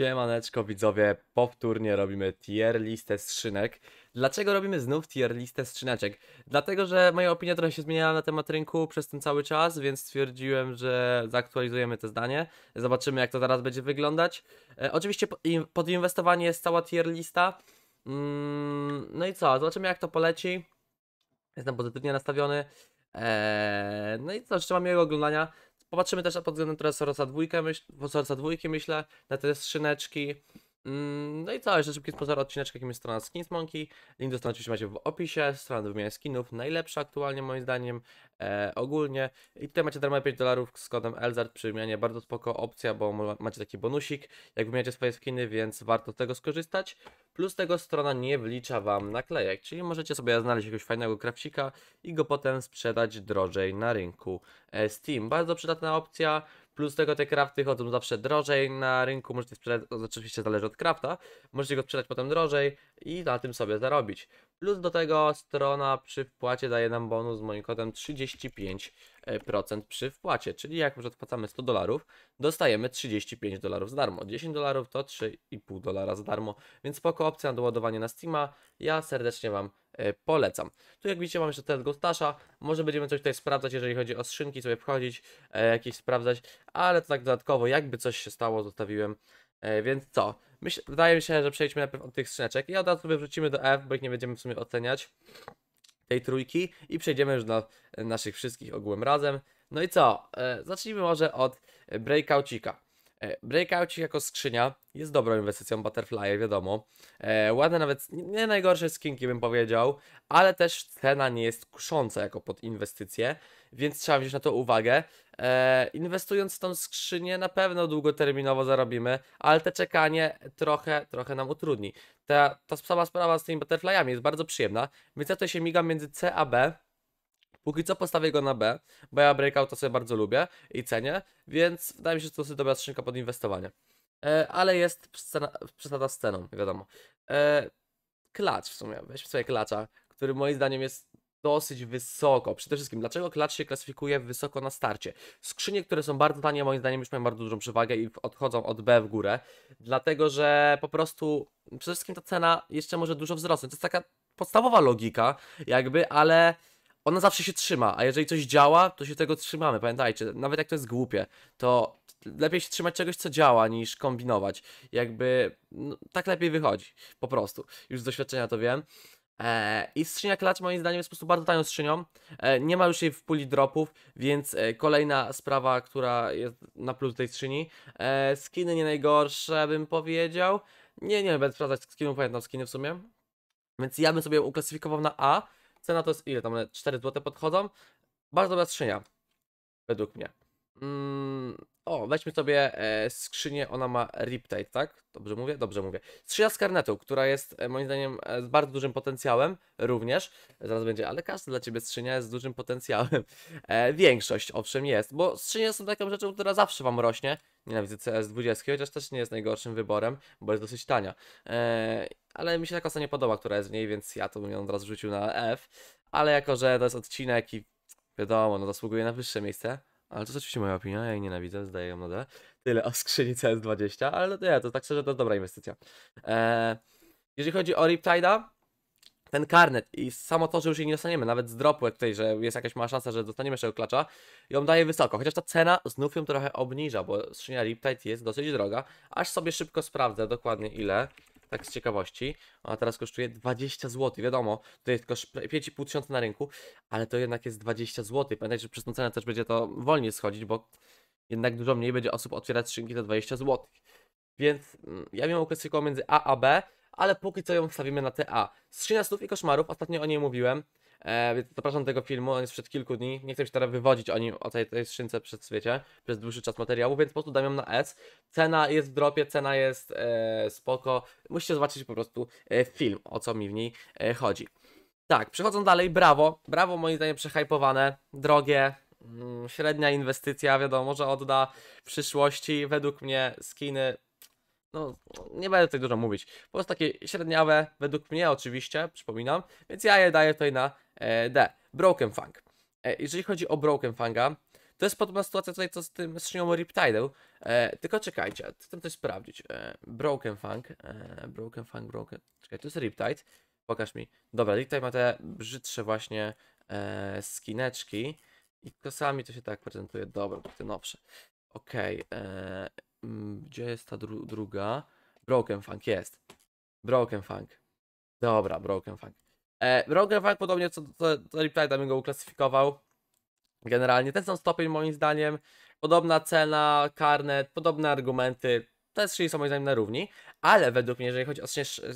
Siemaneczko widzowie, powtórnie robimy tier listę skrzynek. Dlaczego robimy znów tier listę skrzyneczek? Dlatego, że moja opinia trochę się zmieniała na temat rynku przez ten cały czas, więc stwierdziłem, że zaktualizujemy to zdanie. Zobaczymy jak to teraz będzie wyglądać. E, oczywiście podinwestowanie pod jest cała tier lista. Mm, no i co, zobaczymy jak to poleci. Jestem pozytywnie nastawiony. E, no i co, jeszcze mam miłego oglądania. Popatrzymy też pod względem teraz Sorsa 2, myśl, Sorsa 2 myślę, na te skrzyneczki. Mm, no i cała jeszcze szybki sponsor odcineczka, jakim jest strona Skins Monkey. Link do strony oczywiście macie w opisie, strona do wymiany skinów, najlepsza aktualnie moim zdaniem, e, ogólnie. I tutaj macie darmowe 5 dolarów z kodem ELZART przy wymianie, bardzo spoko opcja, bo macie taki bonusik, jak wymieniacie swoje skiny, więc warto z tego skorzystać. Plus tego strona nie wlicza Wam naklejek, czyli możecie sobie znaleźć jakiegoś fajnego krawcika i go potem sprzedać drożej na rynku. E, Steam, bardzo przydatna opcja. Plus tego te krafty chodzą zawsze drożej na rynku, możecie sprzedać, znaczy, oczywiście zależy od krafta, możecie go sprzedać potem drożej i na tym sobie zarobić. Plus do tego strona przy wpłacie daje nam bonus z moim kodem 35% przy wpłacie, czyli jak już odpłacamy 100 dolarów, dostajemy 35 dolarów za darmo. 10 dolarów to 3,5 dolara za darmo, więc spoko opcja na doładowanie na Steama. Ja serdecznie Wam E, polecam. Tu jak widzicie mamy jeszcze ten Gustasza, może będziemy coś tutaj sprawdzać, jeżeli chodzi o skrzynki, sobie wchodzić, e, jakieś sprawdzać, ale to tak dodatkowo, jakby coś się stało, zostawiłem e, więc co? Myśl, wydaje mi się, że przejdźmy najpierw od tych skrzyneczek i od razu sobie wrzucimy do F, bo ich nie będziemy w sumie oceniać tej trójki i przejdziemy już do naszych wszystkich ogółem razem. No i co? Zacznijmy może od breakoutika. E, Breakout jako skrzynia jest dobrą inwestycją Butterfly, wiadomo. E, ładne nawet, nie najgorsze skinki bym powiedział, ale też cena nie jest kusząca jako pod inwestycję, więc trzeba wziąć na to uwagę. E, inwestując w tą skrzynię na pewno długoterminowo zarobimy, ale te czekanie trochę, trochę nam utrudni. Ta, ta sama sprawa z tymi Butterflyami jest bardzo przyjemna, więc ja tutaj się migam między C a B Póki co postawię go na B, bo ja breakouta sobie bardzo lubię i cenię, więc wydaje mi się, że to dosyć dobra skrzynka pod inwestowanie. E, ale jest przesada z ceną, wiadomo. E, klacz w sumie, weźmy sobie klacza, który moim zdaniem jest dosyć wysoko. Przede wszystkim, dlaczego klacz się klasyfikuje wysoko na starcie? Skrzynie, które są bardzo tanie, moim zdaniem już mają bardzo dużą przewagę i odchodzą od B w górę, dlatego że po prostu przede wszystkim ta cena jeszcze może dużo wzrosnąć. To jest taka podstawowa logika, jakby, ale ona zawsze się trzyma, a jeżeli coś działa, to się tego trzymamy, pamiętajcie, nawet jak to jest głupie, to lepiej się trzymać czegoś, co działa, niż kombinować. Jakby, no, tak lepiej wychodzi, po prostu. Już z doświadczenia to wiem. E, I strzynia klacz moim zdaniem jest po prostu bardzo tanią strzynią. E, nie ma już jej w puli dropów, więc e, kolejna sprawa, która jest na plus tej strzyni. E, skiny nie najgorsze bym powiedział. Nie, nie będę sprawdzać skinów, pamiętam skiny w sumie. Więc ja bym sobie uklasyfikował na A, Cena to jest ile? Tam 4 zł podchodzą. Bardzo dobra skrzynia. Według mnie. Mm, o, weźmy sobie e, skrzynię, ona ma Riptide, tak? Dobrze mówię? Dobrze mówię. Skrzynia z karnetu, która jest e, moim zdaniem e, z bardzo dużym potencjałem również. Zaraz będzie, ale każda dla Ciebie skrzynia jest z dużym potencjałem. E, większość, owszem, jest, bo skrzynie są taką rzeczą, która zawsze Wam rośnie Nienawidzę CS20, chociaż też nie jest najgorszym wyborem, bo jest dosyć tania. Eee, ale mi się ta kasa nie podoba, która jest w niej, więc ja to bym ją od razu rzucił na F. Ale jako, że to jest odcinek i wiadomo, no zasługuje na wyższe miejsce, ale to jest oczywiście moja opinia, ja jej nienawidzę, zdaję ją na D. Tyle o skrzyni CS20, ale no, nie, to tak szczerze to jest dobra inwestycja. Eee, jeżeli chodzi o Riptide'a, ten karnet i samo to, że już jej nie dostaniemy, nawet z dropu jak tutaj, że jest jakaś mała szansa, że dostaniemy jeszcze klacza, ją daje wysoko, chociaż ta cena znów ją trochę obniża, bo skrzynia Riptide jest dosyć droga, aż sobie szybko sprawdzę dokładnie ile, tak z ciekawości, ona teraz kosztuje 20 zł, wiadomo, to jest tylko 5,5 tysiąca na rynku, ale to jednak jest 20 zł, pamiętajcie, że przez tą cenę też będzie to wolniej schodzić, bo jednak dużo mniej będzie osób otwierać skrzynki za 20 zł. Więc mm, ja miałem kwestię między A a B, ale póki co ją wstawimy na TA. Skrzynia snów i koszmarów, ostatnio o niej mówiłem, e, zapraszam do tego filmu, on jest sprzed kilku dni, nie chcę się teraz wywodzić o nim, o tej, tej szynce przed wiecie, przez dłuższy czas materiału, więc po prostu dam ją na S. Cena jest w dropie, cena jest e, spoko, musicie zobaczyć po prostu e, film, o co mi w niej e, chodzi. Tak, Przechodzą dalej, brawo, brawo moim zdaniem przehypowane, drogie, mm, średnia inwestycja, wiadomo, że odda w przyszłości. Według mnie skiny no nie będę tutaj dużo mówić. Po prostu takie średniawe, według mnie oczywiście, przypominam, więc ja je daję tutaj na e, D. Broken Fang. E, jeżeli chodzi o Broken Fanga, to jest podobna sytuacja tutaj co z tym skrzynią Riptide'u, e, tylko czekajcie, chcę coś sprawdzić. E, broken Fang, e, Broken Fang, Broken... Czekaj, to jest Riptide. Pokaż mi. Dobra, Riptide ma te brzydsze właśnie e, skineczki. I kosami to się tak prezentuje. Dobra, to te nowsze. Okej, okay, e, Mm, gdzie jest ta dru druga? Broken Funk jest. Broken Funk. Dobra, Broken Funk. E, broken Funk podobnie co do ja bym go uklasyfikował. Generalnie ten sam stopień moim zdaniem. Podobna cena, karnet, podobne argumenty. Te skrzynie są moim zdaniem na równi. Ale według mnie, jeżeli chodzi o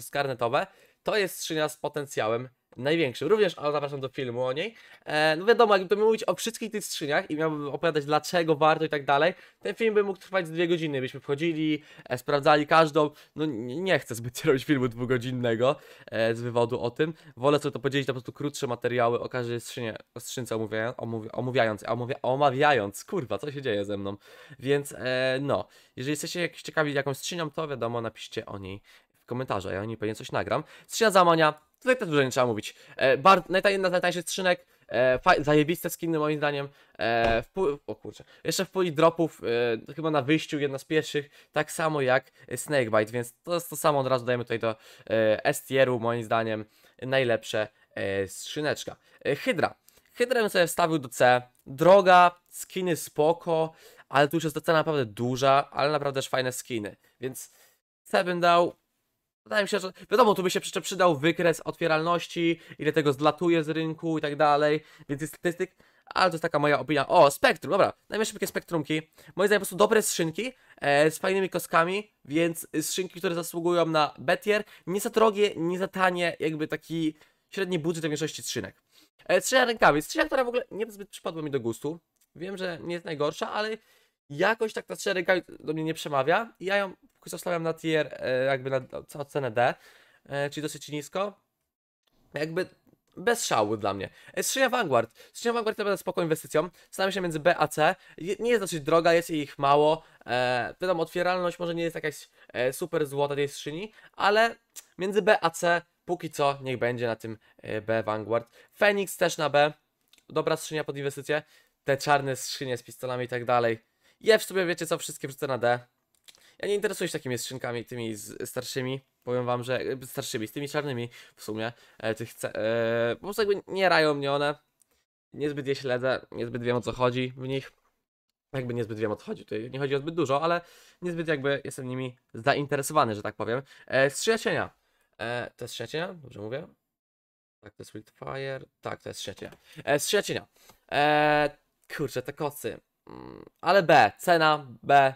skarnetowe, to jest skrzynia z potencjałem największym. Również zapraszam do filmu o niej. E, no wiadomo, jakbym mówić o wszystkich tych skrzyniach i miałbym opowiadać dlaczego warto i tak dalej, ten film by mógł trwać dwie godziny. Byśmy wchodzili, e, sprawdzali każdą. No nie chcę zbyt robić filmu dwugodzinnego e, z wywodu o tym. Wolę sobie to podzielić na po prostu krótsze materiały o każdej skrzynie, o skrzynce omawia, omawiając, omawiając. Kurwa, co się dzieje ze mną? Więc e, no, jeżeli jesteście jakiś ciekawi jakąś skrzynią, to wiadomo, napiszcie o niej w komentarzu, ja o niej pewnie coś nagram. Skrzynia zamania Tutaj też dużo nie trzeba mówić. E, bar, jedna z najtańszych skrzynek, e, zajebiste skiny moim zdaniem. E, w o kurczę. Jeszcze w puli dropów, e, chyba na wyjściu, jedna z pierwszych, tak samo jak Snakebite, więc to jest to samo, od razu dajemy tutaj do e, S-tieru, moim zdaniem najlepsze e, skrzyneczka. E, Hydra. Hydra bym sobie wstawił do C. Droga, skiny spoko, ale tu już jest ta cena naprawdę duża, ale naprawdę też fajne skiny, więc C bym dał Wydaje mi się, że wiadomo, tu by się jeszcze przydał wykres otwieralności, ile tego zlatuje z rynku i tak dalej, więcej statystyk, ale to jest taka moja opinia. O, spektrum, dobra, najmniej szybkie spektrumki. moje zdaniem po prostu dobre skrzynki e, z fajnymi kostkami, więc skrzynki, które zasługują na betier, nie za drogie, nie za tanie, jakby taki średni budżet w większości skrzynek. E, skrzynia rękawic, skrzynia, która w ogóle nie zbyt przypadła mi do gustu. Wiem, że nie jest najgorsza, ale jakoś tak ta skrzynia rękawic do mnie nie przemawia i ja ją co zostawiam na tier, e, jakby na ocenę D, e, czyli dosyć nisko. Jakby bez szału dla mnie. E, skrzynia Vanguard. Skrzynia Vanguard to będę spoko inwestycją. Staram się między B a C. Nie jest dosyć droga, jest ich mało. E, wiadomo, otwieralność może nie jest jakaś e, super złota tej skrzyni, ale między B a C póki co niech będzie na tym e, B Vanguard. Phoenix też na B. Dobra skrzynia pod inwestycję. Te czarne skrzynie z pistolami i tak dalej. Je w sobie wiecie co, wszystkie wrzucę na D. Ja nie interesuję się takimi skrzynkami, tymi starszymi. Powiem wam, że e, starszymi, z tymi czarnymi w sumie. E, tych e, po prostu jakby nie rają mnie one. Niezbyt je śledzę, niezbyt wiem o co chodzi w nich. Jakby niezbyt wiem o co chodzi, tutaj nie chodzi o zbyt dużo, ale niezbyt jakby jestem nimi zainteresowany, że tak powiem. E, E, to jest strzecienia? Dobrze mówię? Tak, to jest Wildfire. Tak, to jest strzecienia. E, strzecienia. E, kurczę, te kocy. Mm, ale B, cena, B,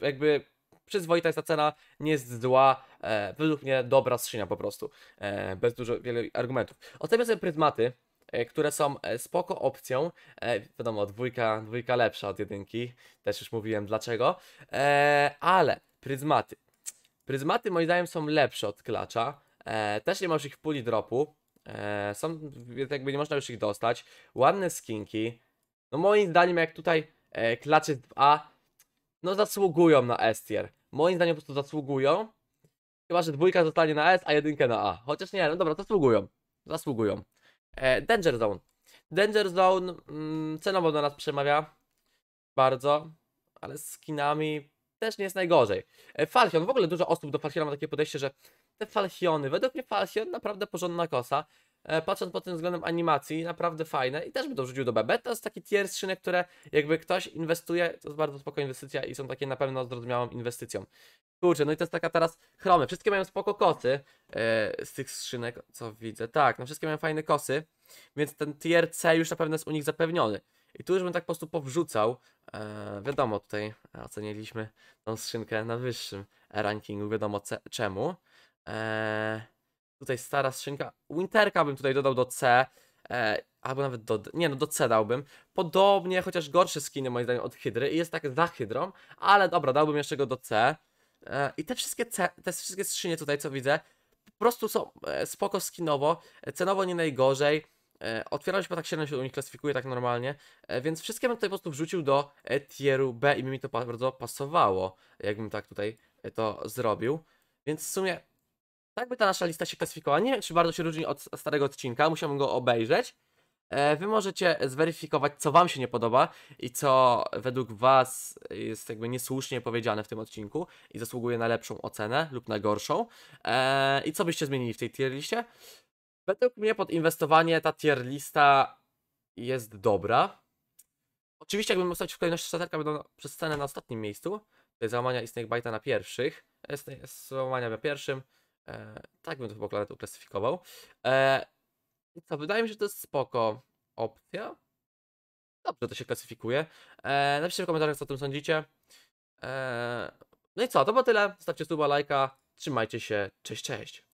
jakby przyzwoita jest ta cena, nie jest zła, e, według mnie dobra skrzynia po prostu, e, bez dużo wielu argumentów. Oceniam sobie pryzmaty, e, które są e, spoko opcją. E, wiadomo, dwójka, dwójka lepsza od jedynki, też już mówiłem dlaczego, e, ale pryzmaty. Pryzmaty moim zdaniem są lepsze od klacza, e, też nie masz ich w puli dropu, e, są, jakby nie można już ich dostać. Ładne skinki, no moim zdaniem jak tutaj e, klacz jest w A, no zasługują na S tier moim zdaniem po prostu zasługują. Chyba, że dwójka zostanie na S, a jedynkę na A. Chociaż nie, no dobra, zasługują. Zasługują. E, Danger Zone. Danger Zone mm, cenowo do nas przemawia. Bardzo. Ale z kinami też nie jest najgorzej. E, Falchion. W ogóle dużo osób do Falchiona ma takie podejście, że te Falchiony, według mnie Falchion naprawdę porządna kosa. E, patrząc pod tym względem animacji, naprawdę fajne i też bym to wrzucił do BB. To jest taki tier skrzynek, które jakby ktoś inwestuje, to jest bardzo spokojna inwestycja i są takie na pewno zrozumiałą inwestycją. Kurczę, no i to jest taka teraz chromy. Wszystkie mają spoko koty e, z tych skrzynek, co widzę. Tak, no wszystkie mają fajne kosy, więc ten tier C już na pewno jest u nich zapewniony. I tu już bym tak po prostu powrzucał. E, wiadomo, tutaj oceniliśmy tą skrzynkę na wyższym rankingu, wiadomo czemu. E, Tutaj stara skrzynka. Winterka bym tutaj dodał do C. E, albo nawet do... Nie no, do C dałbym. Podobnie, chociaż gorsze skiny moim zdaniem od Hydry. I jest tak za Hydrą. Ale dobra, dałbym jeszcze go do C. E, I te wszystkie C, te wszystkie skrzynie tutaj, co widzę, po prostu są e, spoko skinowo. E, cenowo nie najgorzej. E, otwieram się, bo tak średnio się u nich klasyfikuje, tak normalnie. E, więc wszystkie bym tutaj po prostu wrzucił do e, tieru B i mi to bardzo pasowało, jakbym tak tutaj e, to zrobił. Więc w sumie tak by ta nasza lista się klasyfikowała. Nie wiem, czy bardzo się różni od starego odcinka, musiałbym go obejrzeć. E, wy możecie zweryfikować, co Wam się nie podoba i co według Was jest jakby niesłusznie powiedziane w tym odcinku i zasługuje na lepszą ocenę lub na gorszą. E, I co byście zmienili w tej tier liście? Według mnie pod inwestowanie ta tier lista jest dobra. Oczywiście jakbym ustawić w kolejności szaterka będą przez cenę na ostatnim miejscu. Załamania i Snakebite'a na pierwszych. E, załamania na pierwszym, E, tak bym to chyba klawiaturę klasyfikował. E, co, wydaje mi się, że to jest spoko opcja. Dobrze to się klasyfikuje. E, napiszcie w komentarzach, co o tym sądzicie. E, no i co, to było tyle. Stawcie suba, lajka. Trzymajcie się. Cześć, cześć.